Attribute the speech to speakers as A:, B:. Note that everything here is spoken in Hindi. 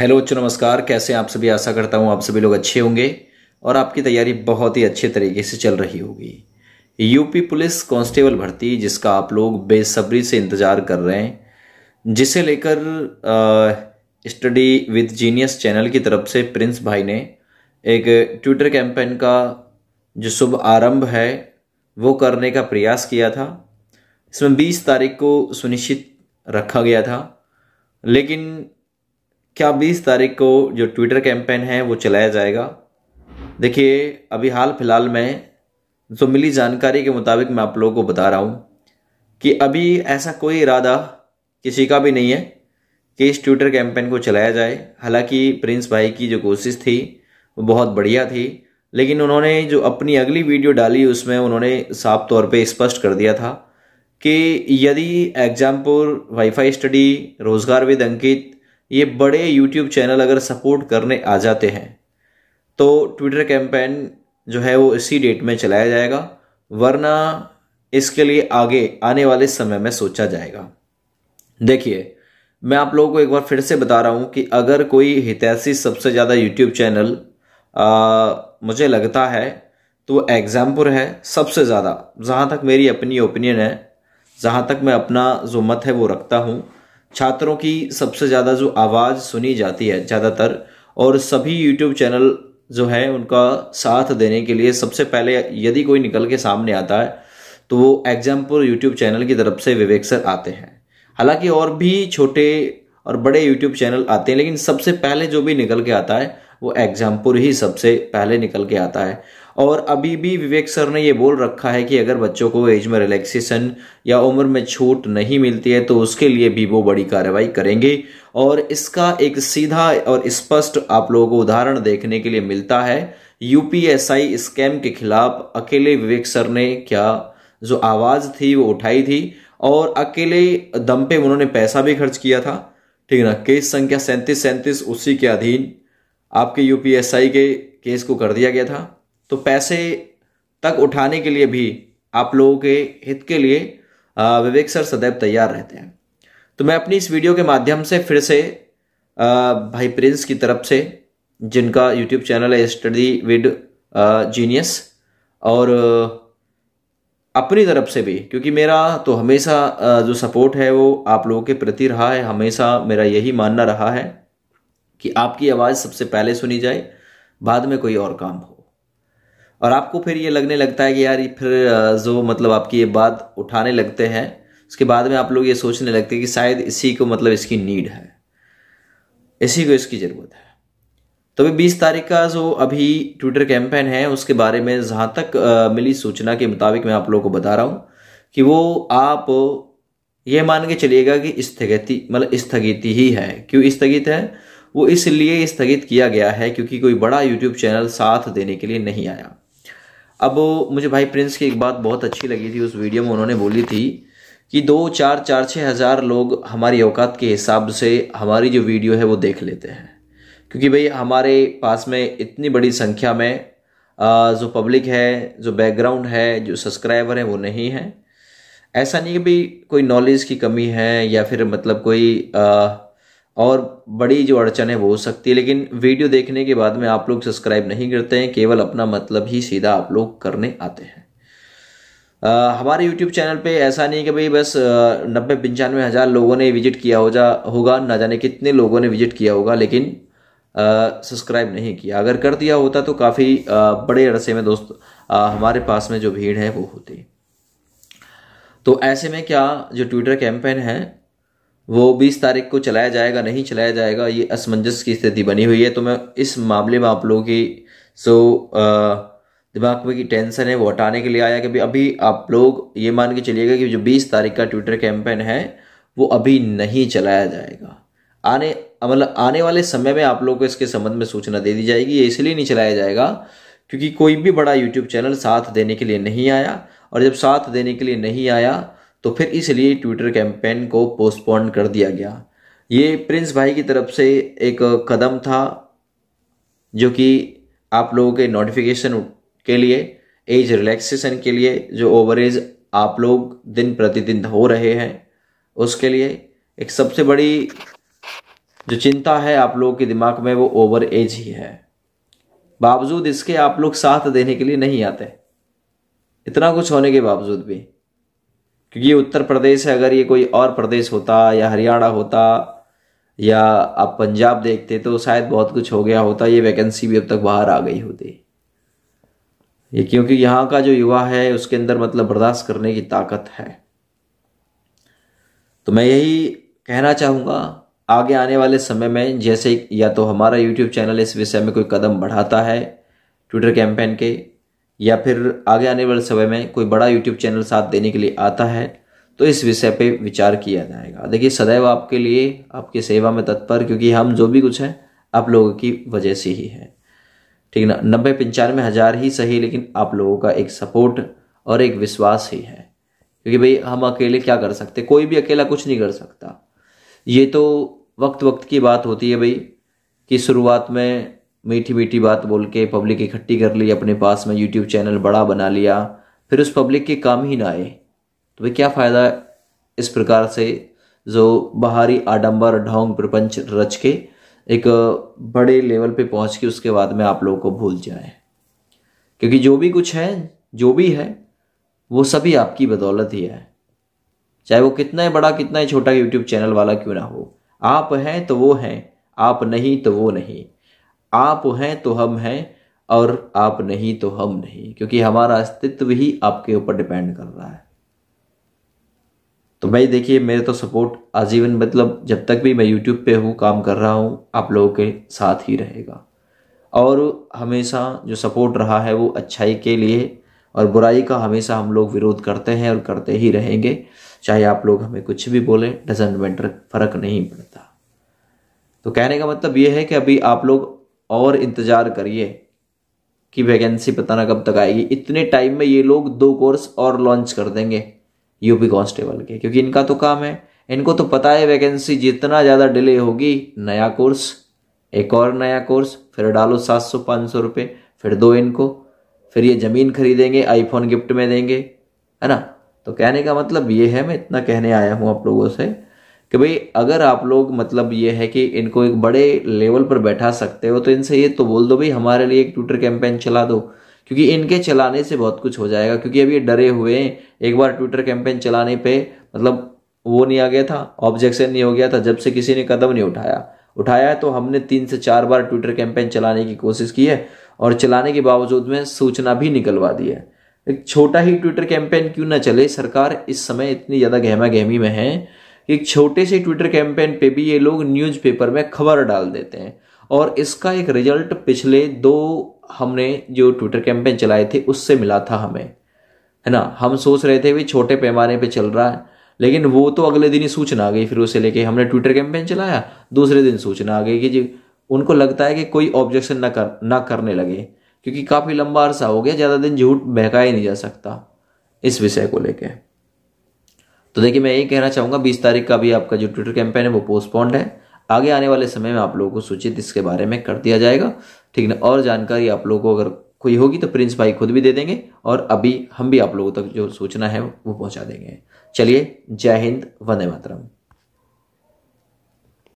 A: हेलो बच्चों नमस्कार कैसे आप सभी आशा करता हूँ आप सभी लोग अच्छे होंगे और आपकी तैयारी बहुत ही अच्छे तरीके से चल रही होगी यूपी पुलिस कांस्टेबल भर्ती जिसका आप लोग बेसब्री से इंतज़ार कर रहे हैं जिसे लेकर स्टडी विद जीनियस चैनल की तरफ से प्रिंस भाई ने एक ट्विटर कैंपेन का जो शुभ आरंभ है वो करने का प्रयास किया था इसमें बीस तारीख को सुनिश्चित रखा गया था लेकिन क्या 20 तारीख को जो ट्विटर कैंपेन है वो चलाया जाएगा देखिए अभी हाल फिलहाल में जो मिली जानकारी के मुताबिक मैं आप लोगों को बता रहा हूँ कि अभी ऐसा कोई इरादा किसी का भी नहीं है कि इस ट्विटर कैंपेन को चलाया जाए हालांकि प्रिंस भाई की जो कोशिश थी वो बहुत बढ़िया थी लेकिन उन्होंने जो अपनी अगली वीडियो डाली उसमें उन्होंने साफ तौर पे स्पष्ट कर दिया था कि यदि Exampur WiFi study Rojgar with Ankit ये बड़े यूट्यूब चैनल अगर सपोर्ट करने आ जाते हैं तो ट्विटर कैंपेन जो है वो इसी डेट में चलाया जाएगा वरना इसके लिए आगे आने वाले समय में सोचा जाएगा देखिए मैं आप लोगों को एक बार फिर से बता रहा हूँ कि अगर कोई हितैषी सबसे ज़्यादा यूट्यूब चैनल आ, मुझे लगता है तो एग्जामपुर है सबसे ज़्यादा जहाँ तक मेरी अपनी ओपिनियन है जहाँ तक मैं अपना जो मत है वो रखता हूँ छात्रों की सबसे ज़्यादा जो आवाज़ सुनी जाती है ज़्यादातर और सभी यूट्यूब चैनल जो है उनका साथ देने के लिए सबसे पहले यदि कोई निकल के सामने आता है तो वो एग्जाम्पल यूट्यूब चैनल की तरफ से विवेक सर आते हैं हालांकि और भी छोटे और बड़े यूट्यूब चैनल आते हैं लेकिन सबसे पहले जो भी निकल के आता है वो एग्जामपुर ही सबसे पहले निकल के आता है और अभी भी विवेक सर ने ये बोल रखा है कि अगर बच्चों को एज में रिलैक्सेशन या उम्र में छूट नहीं मिलती है तो उसके लिए भी वो बड़ी कार्रवाई करेंगे और इसका एक सीधा और स्पष्ट आप लोगों को उदाहरण देखने के लिए मिलता है यूपीएसआई स्कैम के खिलाफ अकेले विवेक सर ने क्या जो आवाज़ थी वो उठाई थी और अकेले दम पे उन्होंने पैसा भी खर्च किया था ठीक है ना केस संख्या सैंतीस सैंतीस उसी के अधीन आपके यूपीएसआई के केस को कर दिया गया था तो पैसे तक उठाने के लिए भी आप लोगों के हित के लिए विवेक सर सदैव तैयार रहते हैं तो मैं अपनी इस वीडियो के माध्यम से फिर से भाई प्रिंस की तरफ से जिनका यूट्यूब चैनल है स्टडी विद जीनियस और अपनी तरफ से भी क्योंकि मेरा तो हमेशा जो सपोर्ट है वो आप लोगों के प्रति रहा है हमेशा मेरा यही मानना रहा है कि आपकी आवाज़ सबसे पहले सुनी जाए बाद में कोई और काम हो और आपको फिर ये लगने लगता है कि यार फिर जो मतलब आपकी ये बात उठाने लगते हैं उसके बाद में आप लोग ये सोचने लगते हैं कि शायद इसी को मतलब इसकी नीड है इसी को इसकी ज़रूरत है तो अभी बीस तारीख का जो अभी ट्विटर कैंपेन है उसके बारे में जहाँ तक मिली सूचना के मुताबिक मैं आप लोगों को बता रहा हूँ कि वो आप ये मान के चलिएगा कि स्थगिति मतलब स्थगिति ही है क्यों स्थगित है वो इसलिए स्थगित किया गया है क्योंकि कोई बड़ा यूट्यूब चैनल साथ देने के लिए नहीं आया अब मुझे भाई प्रिंस की एक बात बहुत अच्छी लगी थी उस वीडियो में उन्होंने बोली थी कि दो चार चार छः हज़ार लोग हमारी औकात के हिसाब से हमारी जो वीडियो है वो देख लेते हैं क्योंकि भाई हमारे पास में इतनी बड़ी संख्या में जो पब्लिक है जो बैकग्राउंड है जो सब्सक्राइबर हैं वो नहीं है ऐसा नहीं कि भाई कोई नॉलेज की कमी है या फिर मतलब कोई आ, और बड़ी जो अड़चन है वो हो सकती है लेकिन वीडियो देखने के बाद में आप लोग सब्सक्राइब नहीं करते हैं केवल अपना मतलब ही सीधा आप लोग करने आते हैं आ, हमारे यूट्यूब चैनल पे ऐसा नहीं कि भाई बस नब्बे पंचानवे हज़ार लोगों ने विजिट किया हो जा होगा ना जाने कितने लोगों ने विजिट किया होगा लेकिन सब्सक्राइब नहीं किया अगर कर दिया होता तो काफ़ी बड़े अरसे में दोस्त आ, हमारे पास में जो भीड़ है वो होती तो ऐसे में क्या जो ट्विटर कैंपेन है वो बीस तारीख को चलाया जाएगा नहीं चलाया जाएगा ये असमंजस की स्थिति बनी हुई है तो मैं इस मामले में आप लोगों की सो दिमाग में की टेंशन है वो हटाने के लिए आया कि अभी आप लोग ये मान के चलिएगा कि जो बीस तारीख का ट्विटर कैंपेन है वो अभी नहीं चलाया जाएगा आने मतलब आने वाले समय में आप लोगों को इसके संबंध में सूचना दे दी जाएगी ये इसलिए नहीं चलाया जाएगा क्योंकि कोई भी बड़ा यूट्यूब चैनल साथ देने के लिए नहीं आया और जब साथ देने के लिए नहीं आया तो फिर इसलिए ट्विटर कैंपेन को पोस्टपोन कर दिया गया ये प्रिंस भाई की तरफ से एक कदम था जो कि आप लोगों के नोटिफिकेशन के लिए एज रिलैक्सेशन के लिए जो ओवर एज आप लोग दिन प्रतिदिन हो रहे हैं उसके लिए एक सबसे बड़ी जो चिंता है आप लोगों के दिमाग में वो ओवर एज ही है बावजूद इसके आप लोग साथ देने के लिए नहीं आते इतना कुछ होने के बावजूद भी क्योंकि उत्तर प्रदेश है अगर ये कोई और प्रदेश होता या हरियाणा होता या आप पंजाब देखते तो शायद बहुत कुछ हो गया होता ये वैकेंसी भी अब तक बाहर आ गई होती ये क्योंकि यहाँ का जो युवा है उसके अंदर मतलब बर्दाश्त करने की ताकत है तो मैं यही कहना चाहूँगा आगे आने वाले समय में जैसे या तो हमारा यूट्यूब चैनल इस विषय में कोई कदम बढ़ाता है ट्विटर कैंपेन के या फिर आगे आने वाले समय में कोई बड़ा यूट्यूब चैनल साथ देने के लिए आता है तो इस विषय पे विचार किया जाएगा देखिए सदैव आपके लिए आपकी सेवा में तत्पर क्योंकि हम जो भी कुछ हैं आप लोगों की वजह से ही है ठीक ना नब्बे पंचानवे हज़ार ही सही लेकिन आप लोगों का एक सपोर्ट और एक विश्वास ही है क्योंकि भाई हम अकेले क्या कर सकते कोई भी अकेला कुछ नहीं कर सकता ये तो वक्त वक्त की बात होती है भाई कि शुरुआत में मीठी मीठी बात बोल के पब्लिक इकट्ठी कर ली अपने पास में यूट्यूब चैनल बड़ा बना लिया फिर उस पब्लिक के काम ही ना आए तो भाई क्या फ़ायदा इस प्रकार से जो बाहरी आडंबर ढोंग प्रपंच रच के एक बड़े लेवल पे पहुंच के उसके बाद में आप लोगों को भूल जाए क्योंकि जो भी कुछ है जो भी है वो सभी आपकी बदौलत ही है चाहे वो कितना ही बड़ा कितना ही छोटा यूट्यूब चैनल वाला क्यों ना हो आप हैं तो वो हैं आप नहीं तो वो नहीं आप हैं तो हम हैं और आप नहीं तो हम नहीं क्योंकि हमारा अस्तित्व ही आपके ऊपर डिपेंड कर रहा है तो भाई देखिए मेरे तो सपोर्ट आजीवन मतलब जब तक भी मैं यूट्यूब पे हूँ काम कर रहा हूँ आप लोगों के साथ ही रहेगा और हमेशा जो सपोर्ट रहा है वो अच्छाई के लिए और बुराई का हमेशा हम लोग विरोध करते हैं और करते ही रहेंगे चाहे आप लोग हमें कुछ भी बोले डजेंट मैटर फर्क नहीं पड़ता तो कहने का मतलब ये है कि अभी आप लोग और इंतज़ार करिए कि वैकेंसी पता ना कब तक आएगी इतने टाइम में ये लोग दो कोर्स और लॉन्च कर देंगे यूपी कांस्टेबल के क्योंकि इनका तो काम है इनको तो पता है वैकेंसी जितना ज़्यादा डिले होगी नया कोर्स एक और नया कोर्स फिर डालो सात सौ पाँच सौ रुपये फिर दो इनको फिर ये ज़मीन खरीदेंगे आईफोन गिफ्ट में देंगे है ना तो कहने का मतलब ये है मैं इतना कहने आया हूँ आप लोगों से कि भाई अगर आप लोग मतलब ये है कि इनको एक बड़े लेवल पर बैठा सकते हो तो इनसे ये तो बोल दो भाई हमारे लिए एक ट्विटर कैंपेन चला दो क्योंकि इनके चलाने से बहुत कुछ हो जाएगा क्योंकि अभी ये डरे हुए हैं एक बार ट्विटर कैंपेन चलाने पे मतलब वो नहीं आ गया था ऑब्जेक्शन नहीं हो गया था जब से किसी ने कदम नहीं उठाया उठाया है तो हमने तीन से चार बार ट्विटर कैंपेन चलाने की कोशिश की है और चलाने के बावजूद में सूचना भी निकलवा दी है एक छोटा ही ट्विटर कैंपेन क्यों ना चले सरकार इस समय इतनी ज़्यादा गहमा गहमी में है एक छोटे से ट्विटर कैंपेन पे भी ये लोग न्यूज़पेपर में खबर डाल देते हैं और इसका एक रिजल्ट पिछले दो हमने जो ट्विटर कैंपेन चलाए थे उससे मिला था हमें है ना हम सोच रहे थे भी छोटे पैमाने पे चल रहा है लेकिन वो तो अगले दिन ही सूचना आ गई फिर उसे लेके हमने ट्विटर कैंपेन चलाया दूसरे दिन सूचना आ गई कि जी उनको लगता है कि कोई ऑब्जेक्शन ना कर ना करने लगे क्योंकि काफ़ी लंबा अरसा हो गया ज़्यादा दिन झूठ बहकाया नहीं जा सकता इस विषय को लेकर तो देखिए मैं यही कहना चाहूँगा बीस तारीख का भी आपका जो ट्विटर कैंपेन है वो पोस्टपोन्ड है आगे आने वाले समय में आप लोगों को सूचित इसके बारे में कर दिया जाएगा ठीक है और जानकारी आप लोगों को अगर कोई होगी तो प्रिंस भाई खुद भी दे देंगे और अभी हम भी आप लोगों तक जो सूचना है वो पहुंचा देंगे चलिए जय हिंद वंदे मातरम